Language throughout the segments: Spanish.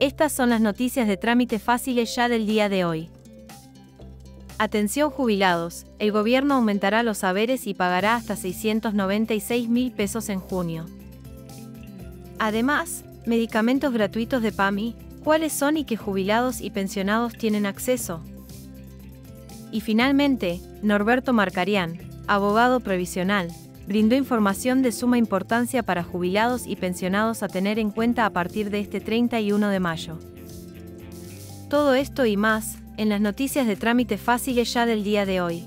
Estas son las noticias de trámite fáciles ya del día de hoy. Atención jubilados, el gobierno aumentará los saberes y pagará hasta 696 mil pesos en junio. Además, medicamentos gratuitos de PAMI, cuáles son y qué jubilados y pensionados tienen acceso. Y finalmente, Norberto Marcarián, abogado previsional, brindó información de suma importancia para jubilados y pensionados a tener en cuenta a partir de este 31 de mayo. Todo esto y más, en las noticias de trámite fáciles ya del día de hoy.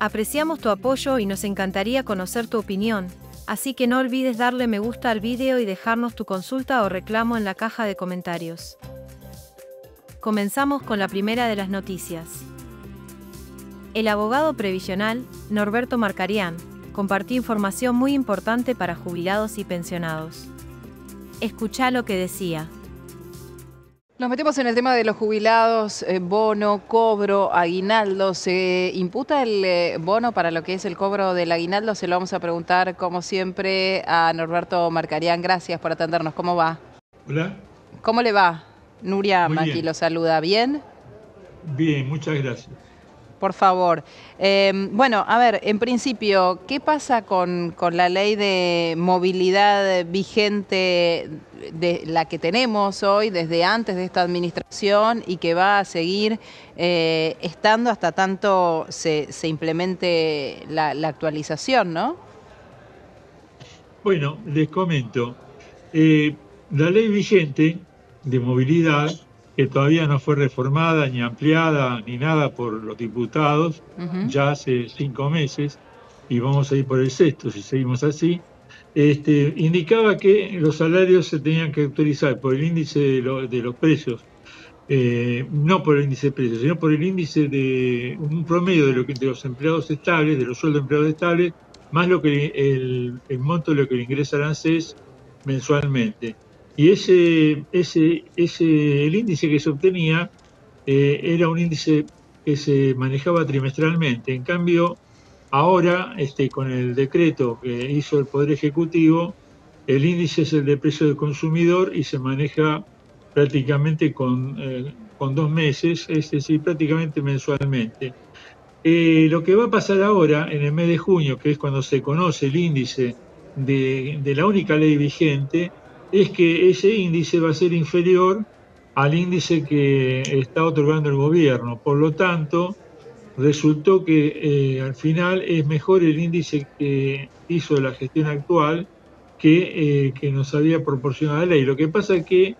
Apreciamos tu apoyo y nos encantaría conocer tu opinión, así que no olvides darle me gusta al vídeo y dejarnos tu consulta o reclamo en la caja de comentarios. Comenzamos con la primera de las noticias. El abogado previsional, Norberto Marcarián, compartió información muy importante para jubilados y pensionados. Escucha lo que decía. Nos metemos en el tema de los jubilados, eh, bono, cobro, aguinaldo. ¿Se imputa el eh, bono para lo que es el cobro del aguinaldo? Se lo vamos a preguntar, como siempre, a Norberto Marcarián. Gracias por atendernos. ¿Cómo va? Hola. ¿Cómo le va? Nuria Maki lo saluda. ¿Bien? Bien, muchas gracias por favor. Em, bueno, a ver, en principio, ¿qué pasa con, la ley de movilidad vigente de la que tenemos hoy desde antes de esta administración y que va a seguir eh, estando hasta tanto se, implemente la, actualización, ¿no? Bueno, les comento. Eh, la ley vigente de movilidad que todavía no fue reformada ni ampliada ni nada por los diputados ya hace cinco meses y vamos a ir por el sexto si seguimos así, este, indicaba que los salarios se tenían que actualizar por el índice de, los precios, eh, no por el índice de precios, sino por el índice de un promedio de, lo que, de los empleados estables, de los sueldos de empleados estables, más lo que el, el monto de lo que ingresa el ANSES mensualmente. Y ese, ese, el índice que se obtenía eh, era un índice que se manejaba trimestralmente. En cambio, ahora, este, con el decreto que hizo el Poder Ejecutivo, el índice es el de precio del consumidor y se maneja prácticamente con, eh, dos meses, es decir, prácticamente mensualmente. Eh, lo que va a pasar ahora, en el mes de junio, que es cuando se conoce el índice de la única ley vigente, es que ese índice va a ser inferior al índice que está otorgando el gobierno. Por lo tanto, resultó que eh, al final es mejor el índice que hizo la gestión actual que, eh, nos había proporcionado la ley. Lo que pasa es que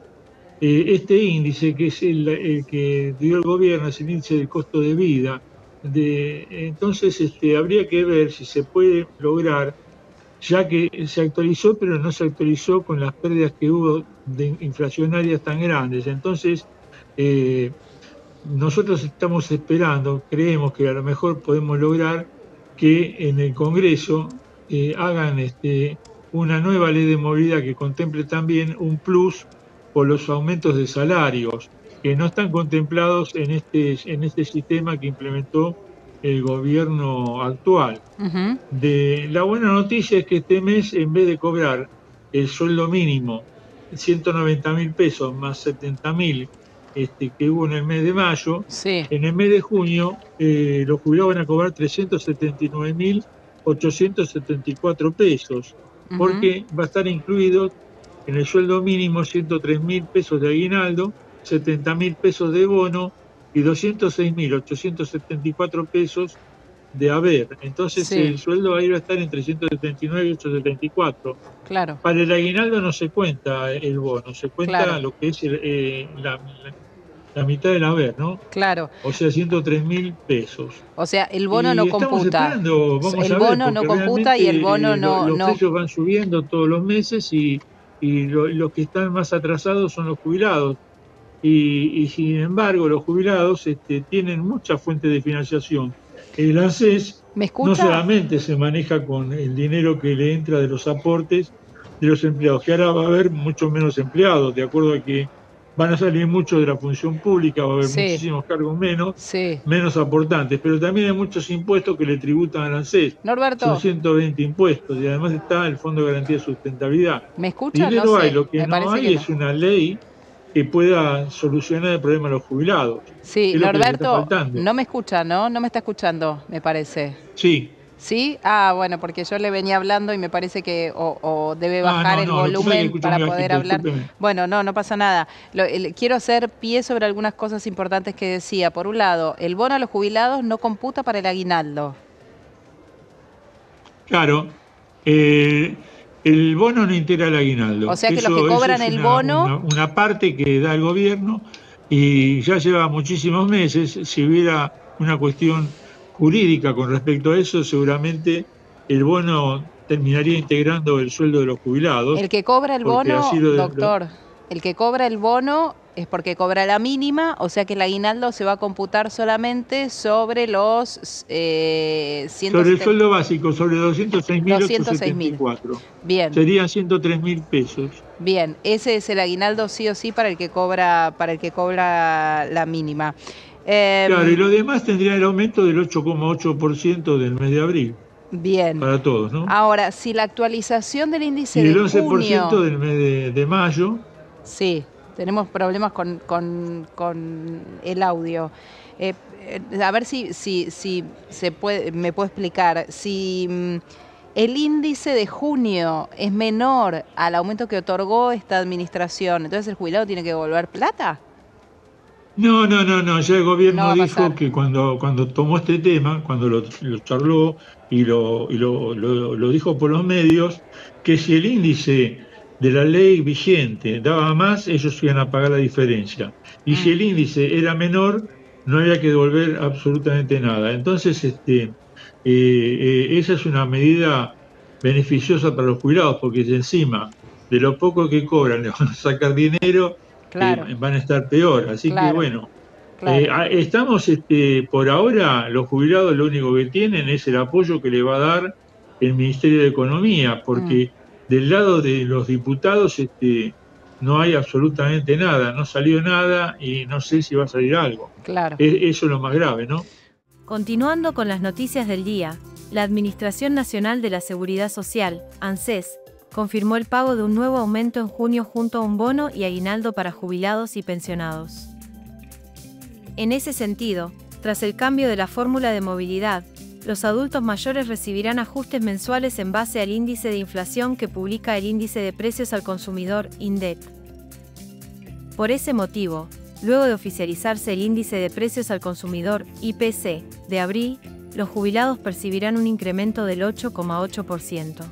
eh, este índice, que es el, que dio el gobierno, es el índice del costo de vida, de, entonces este, habría que ver si se puede lograr ya que se actualizó, pero no se actualizó con las pérdidas que hubo de inflacionarias tan grandes. Entonces, eh, nosotros estamos esperando, creemos que a lo mejor podemos lograr que en el Congreso eh, hagan este, una nueva ley de movilidad que contemple también un plus por los aumentos de salarios que no están contemplados en este, en este sistema que implementó el gobierno actual. de, la buena noticia es que este mes, en vez de cobrar el sueldo mínimo, 190 mil pesos más 70 mil este, que hubo en el mes de mayo, en el mes de junio eh, los jubilados van a cobrar 379 mil 874 pesos, porque va a estar incluido en el sueldo mínimo 103 mil pesos de aguinaldo, 70 mil pesos de bono, y 206.874 pesos de haber. Entonces el sueldo ahí va a estar en 379.874. Claro. Para el aguinaldo no se cuenta el bono, se cuenta lo que es eh, la, mitad del haber, ¿no? Claro. O sea, 103.000 pesos. O sea, el bono no computa. Vamos el a ver, bono no computa y el bono no... Los no... precios van subiendo todos los meses y, los que están más atrasados son los jubilados y, sin embargo los jubilados este, tienen muchas fuentes de financiación. El ANSES no solamente se maneja con el dinero que le entra de los aportes de los empleados, que ahora va a haber mucho menos empleados, de acuerdo a que van a salir muchos de la función pública, va a haber muchísimos cargos menos, menos aportantes, pero también hay muchos impuestos que le tributan al ANSES. Norberto. Son 120 impuestos y además está el Fondo de Garantía de Sustentabilidad. ¿Me escucha? lo que no hay es una ley que pueda solucionar el problema de los jubilados. Sí, Norberto, no me escucha, ¿no? No me está escuchando, me parece. Sí. ¿Sí? Ah, bueno, porque yo le venía hablando y me parece que o, debe ah, bajar el volumen para poder hablar. Bueno, no, no pasa nada. quiero hacer pie sobre algunas cosas importantes que decía. Por un lado, el bono a los jubilados no computa para el aguinaldo. Claro. Eh, el bono no integra el aguinaldo. O sea que los que cobran el bono. Una, parte que da el gobierno y ya lleva muchísimos meses. Si hubiera una cuestión jurídica con respecto a eso, seguramente el bono terminaría integrando el sueldo de los jubilados. El que cobra el bono, doctor, el que cobra el bono es porque cobra la mínima, o sea que el aguinaldo se va a computar solamente sobre los... Eh, sobre el sueldo básico, sobre 206.874. Bien. Serían 103.000 pesos. Bien, ese es el aguinaldo sí o sí para el que cobra, para el que cobra la mínima. Em, claro, y lo demás tendría el aumento del 8,8% del mes de abril. Bien. Para todos, ¿no? Ahora, si la actualización del índice y el 11% del mes de mayo Sí, tenemos problemas con, con, el audio. Eh, eh, a ver si, si, se puede, me puede explicar. Si mm, el índice de junio es menor al aumento que otorgó esta administración, entonces el jubilado tiene que devolver plata. No, no, no, no. Ya el gobierno dijo que cuando, cuando tomó este tema, cuando lo, charló y, lo, y lo, lo, dijo por los medios, que si el índice de la ley vigente daba más, ellos iban a pagar la diferencia. Y si el mm. índice era menor, no había que devolver absolutamente nada. Entonces, este, eh, eh, esa es una medida beneficiosa para los jubilados, porque encima de lo poco que cobran le van a sacar dinero, eh, van a estar peor. Así que bueno, ah, estamos este, por ahora, los jubilados lo único que tienen es el apoyo que le va a dar el Ministerio de Economía, porque... Mm. Del lado de los diputados este, no hay absolutamente nada, no salió nada y no sé si va a salir algo. Claro. eso es lo más grave, ¿no? Continuando con las noticias del día, la Administración Nacional de la Seguridad Social, ANSES, confirmó el pago de un nuevo aumento en junio junto a un bono y aguinaldo para jubilados y pensionados. En ese sentido, tras el cambio de la fórmula de movilidad, los adultos mayores recibirán ajustes mensuales en base al índice de inflación que publica el Índice de Precios al Consumidor, INDEC. Por ese motivo, luego de oficializarse el Índice de Precios al Consumidor, IPC, de abril, los jubilados percibirán un incremento del 8,8%.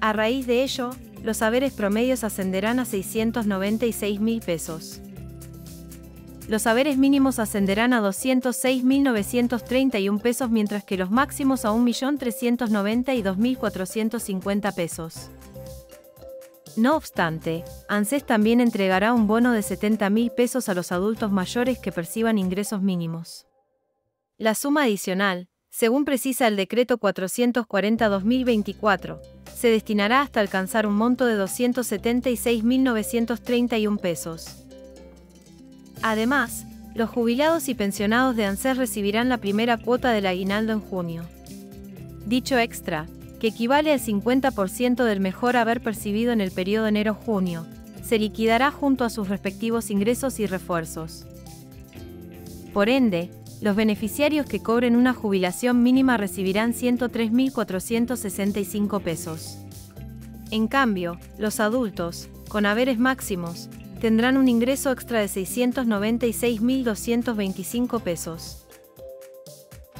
A raíz de ello, los haberes promedios ascenderán a 696 mil pesos los haberes mínimos ascenderán a 206.931 pesos mientras que los máximos a 1.392.450 pesos. No obstante, ANSES también entregará un bono de 70.000 pesos a los adultos mayores que perciban ingresos mínimos. La suma adicional, según precisa el decreto 440-2024, se destinará hasta alcanzar un monto de 276.931 pesos. Además, los jubilados y pensionados de ANSES recibirán la primera cuota del aguinaldo en junio. Dicho extra, que equivale al 50% del mejor haber percibido en el periodo enero-junio, se liquidará junto a sus respectivos ingresos y refuerzos. Por ende, los beneficiarios que cobren una jubilación mínima recibirán 103.465 pesos. En cambio, los adultos, con haberes máximos, tendrán un ingreso extra de 696.225 pesos.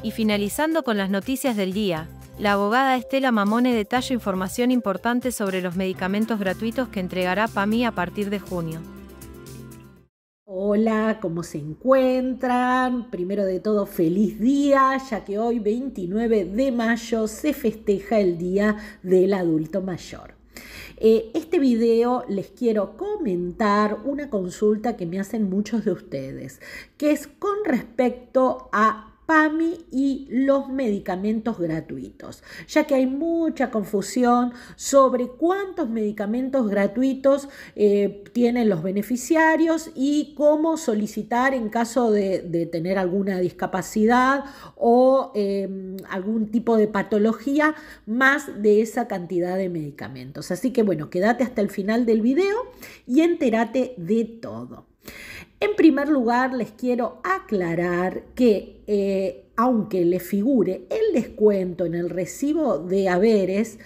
Y finalizando con las noticias del día, la abogada Estela Mamone detalla información importante sobre los medicamentos gratuitos que entregará PAMI a partir de junio. Hola, ¿cómo se encuentran? Primero de todo, feliz día, ya que hoy 29 de mayo se festeja el Día del Adulto Mayor. Eh, este video les quiero comentar una consulta que me hacen muchos de ustedes, que es con respecto a PAMI y los medicamentos gratuitos, ya que hay mucha confusión sobre cuántos medicamentos gratuitos eh, tienen los beneficiarios y cómo solicitar en caso de, tener alguna discapacidad o em, algún tipo de patología más de esa cantidad de medicamentos. Así que bueno, quédate hasta el final del video y entérate de todo. En primer lugar, les quiero aclarar que eh, aunque le figure el descuento en el recibo de haberes,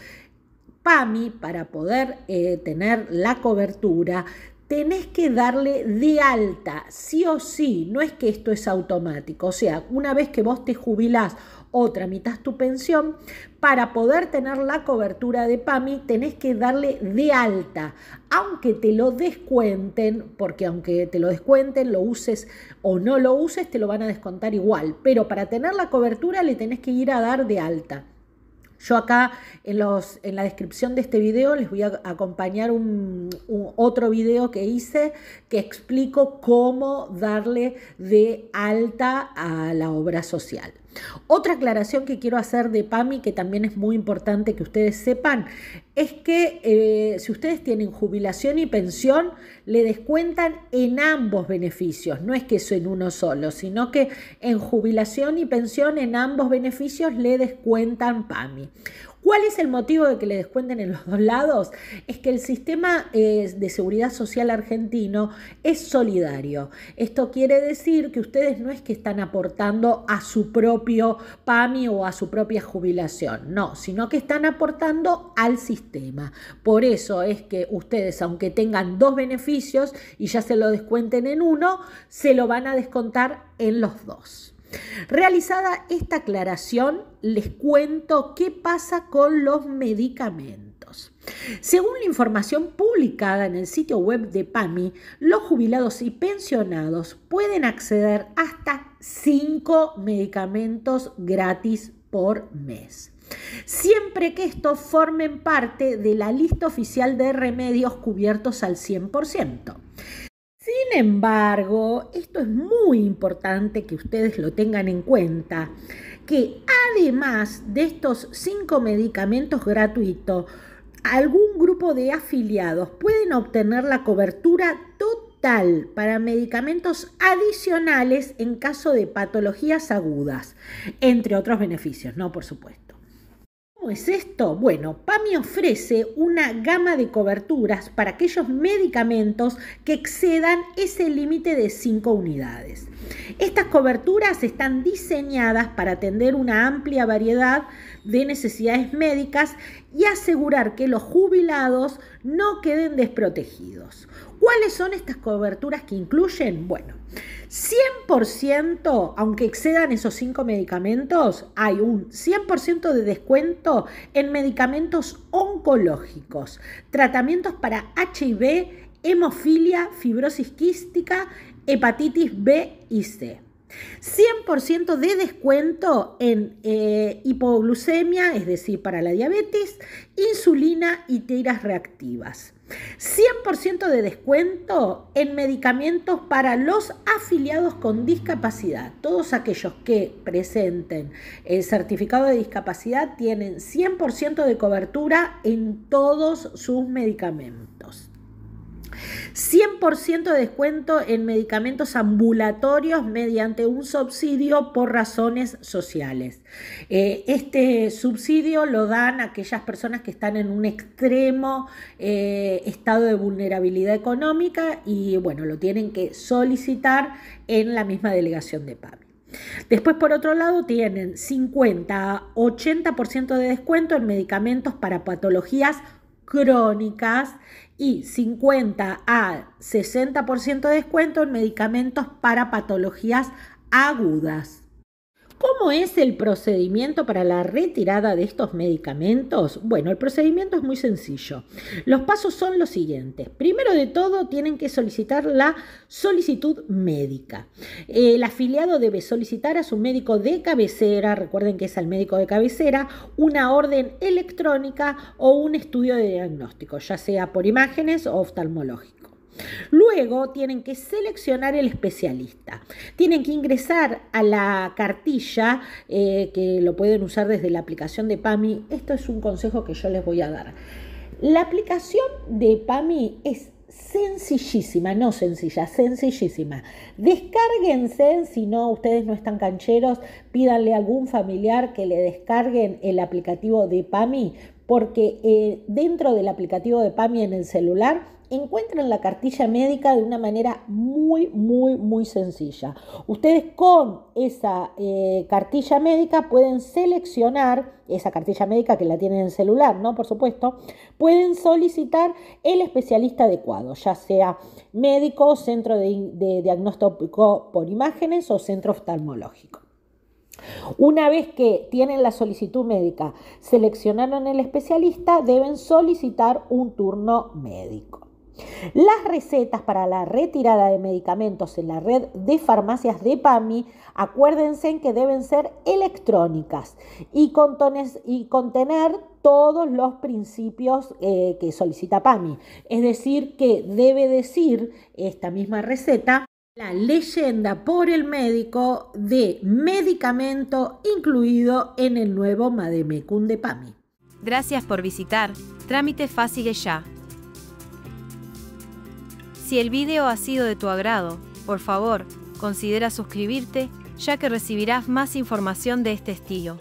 PAMI, para poder eh, tener la cobertura, tenés que darle de alta, sí o sí, no es que esto es automático, o sea, una vez que vos te jubilás otra mitad tu pensión, para poder tener la cobertura de PAMI tenés que darle de alta, aunque te lo descuenten, porque aunque te lo descuenten, lo uses o no lo uses, te lo van a descontar igual, pero para tener la cobertura le tenés que ir a dar de alta. Yo acá en, la descripción de este video les voy a acompañar un, otro video que hice que explico cómo darle de alta a la obra social. Otra aclaración que quiero hacer de PAMI, que también es muy importante que ustedes sepan, es que eh, si ustedes tienen jubilación y pensión, le descuentan en ambos beneficios, no es que eso en uno solo, sino que en jubilación y pensión en ambos beneficios le descuentan PAMI. ¿Cuál es el motivo de que le descuenten en los dos lados? Es que el sistema eh, de seguridad social argentino es solidario. Esto quiere decir que ustedes no es que están aportando a su propio PAMI o a su propia jubilación, no, sino que están aportando al sistema por eso es que ustedes, aunque tengan dos beneficios y ya se lo descuenten en uno, se lo van a descontar en los dos. Realizada esta aclaración, les cuento qué pasa con los medicamentos. Según la información publicada en el sitio web de PAMI, los jubilados y pensionados pueden acceder hasta 5 medicamentos gratis por mes siempre que estos formen parte de la lista oficial de remedios cubiertos al 100%. Sin embargo, esto es muy importante que ustedes lo tengan en cuenta, que además de estos cinco medicamentos gratuitos, algún grupo de afiliados pueden obtener la cobertura total para medicamentos adicionales en caso de patologías agudas, entre otros beneficios, ¿no? Por supuesto. ¿Cómo es esto? Bueno, PAMI ofrece una gama de coberturas para aquellos medicamentos que excedan ese límite de 5 unidades. Estas coberturas están diseñadas para atender una amplia variedad de necesidades médicas y asegurar que los jubilados no queden desprotegidos. ¿Cuáles son estas coberturas que incluyen? Bueno, 100%, aunque excedan esos 5 medicamentos, hay un 100% de descuento en medicamentos oncológicos, tratamientos para HIV, hemofilia, fibrosis quística, hepatitis B y C. 100% de descuento en eh, hipoglucemia, es decir, para la diabetes, insulina y tiras reactivas. 100% de descuento en medicamentos para los afiliados con discapacidad. Todos aquellos que presenten el certificado de discapacidad tienen 100% de cobertura en todos sus medicamentos. 100% de descuento en medicamentos ambulatorios mediante un subsidio por razones sociales. Eh, este subsidio lo dan aquellas personas que están en un extremo eh, estado de vulnerabilidad económica y bueno, lo tienen que solicitar en la misma delegación de PAMI. Después, por otro lado, tienen 50 80% de descuento en medicamentos para patologías crónicas y 50 a 60% de descuento en medicamentos para patologías agudas. ¿Cómo es el procedimiento para la retirada de estos medicamentos? Bueno, el procedimiento es muy sencillo. Los pasos son los siguientes. Primero de todo, tienen que solicitar la solicitud médica. Eh, el afiliado debe solicitar a su médico de cabecera, recuerden que es al médico de cabecera, una orden electrónica o un estudio de diagnóstico, ya sea por imágenes o oftalmológico. Luego tienen que seleccionar el especialista. Tienen que ingresar a la cartilla eh, que lo pueden usar desde la aplicación de PAMI. Esto es un consejo que yo les voy a dar. La aplicación de PAMI es sencillísima, no sencilla, sencillísima. Descárguense, si no, ustedes no están cancheros, pídanle a algún familiar que le descarguen el aplicativo de PAMI, porque eh, dentro del aplicativo de PAMI en el celular encuentran la cartilla médica de una manera muy, muy, muy sencilla. Ustedes con esa eh, cartilla médica pueden seleccionar, esa cartilla médica que la tienen en celular, ¿no? Por supuesto, pueden solicitar el especialista adecuado, ya sea médico, centro de diagnóstico por imágenes o centro oftalmológico. Una vez que tienen la solicitud médica, seleccionaron el especialista, deben solicitar un turno médico. Las recetas para la retirada de medicamentos en la red de farmacias de PAMI, acuérdense en que deben ser electrónicas y, contener todos los principios eh, que solicita PAMI. Es decir, que debe decir esta misma receta la leyenda por el médico de medicamento incluido en el nuevo Mademecum de PAMI. Gracias por visitar. Trámite fácil ya si el video ha sido de tu agrado, por favor, considera suscribirte, ya que recibirás más información de este estilo.